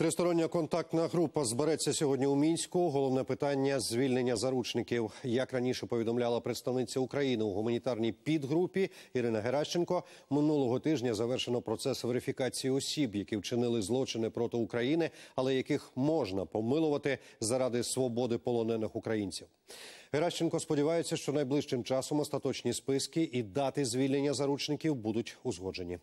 Тристороння контактна група збереться сьогодні у мінську. Головне питання звільнення заручників. Як раніше повідомляла представниця України у гуманітарній підгрупі Ірина Геращенко, минулого тижня завершено процес верифікації осіб, які вчинили злочини проти України, але яких можна помилувати заради свободи полонених українців. Геращенко сподівається, що найближчим часом остаточні списки і дати звільнення заручників будуть узгоджені.